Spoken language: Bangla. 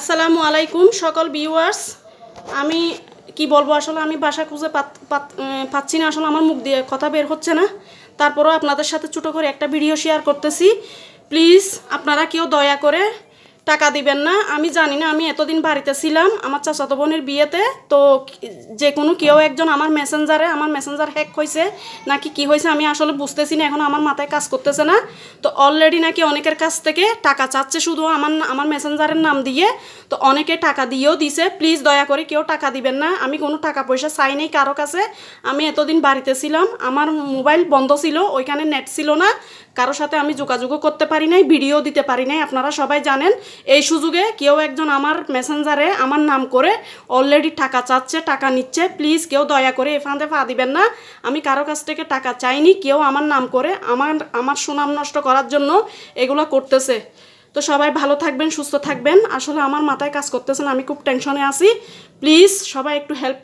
আসসালামু আলাইকুম সকল ভিউয়ার্স আমি কি বলবো আসলে আমি বাসা খুঁজে পাচ্ছি না আসলে আমার মুখ দিয়ে কথা বের হচ্ছে না তারপরও আপনাদের সাথে ছোটো করে একটা ভিডিও শেয়ার করতেছি প্লিজ আপনারা কেউ দয়া করে টাকা দিবেন না আমি জানি না আমি এতদিন বাড়িতে ছিলাম আমার চাচাতো বোনের বিয়েতে তো যে কোনো কেউ একজন আমার মেসেঞ্জারে আমার মেসেঞ্জার হ্যাক হয়েছে নাকি কি হয়েছে আমি আসলে বুঝতেছি না এখন আমার মাথায় কাজ করতেছে না তো অলরেডি নাকি অনেকের কাছ থেকে টাকা চাচ্ছে শুধু আমার আমার মেসেঞ্জারের নাম দিয়ে তো অনেকে টাকা দিয়েও দিছে প্লিজ দয়া করে কেউ টাকা দিবেন না আমি কোনো টাকা পয়সা চাই নেই কারো কাছে আমি এতদিন বাড়িতে ছিলাম আমার মোবাইল বন্ধ ছিল ওইখানে নেট ছিল না কারোর সাথে আমি যোগাযোগও করতে পারি নাই ভিডিও দিতে পারি নাই আপনারা সবাই জানেন এই সুযোগে কেউ একজন আমার মেসেঞ্জারে আমার নাম করে অলরেডি টাকা চাচ্ছে টাকা নিচ্ছে প্লিজ কেউ দয়া করে এ ফাঁদে ফা দিবেন না আমি কারো কাছ থেকে টাকা চাইনি কেউ আমার নাম করে আমার আমার সুনাম নষ্ট করার জন্য এগুলো করতেছে তো সবাই ভালো থাকবেন সুস্থ থাকবেন আসলে আমার মাথায় কাজ করতেছেন আমি খুব টেনশনে আছি প্লিজ সবাই একটু হেল্প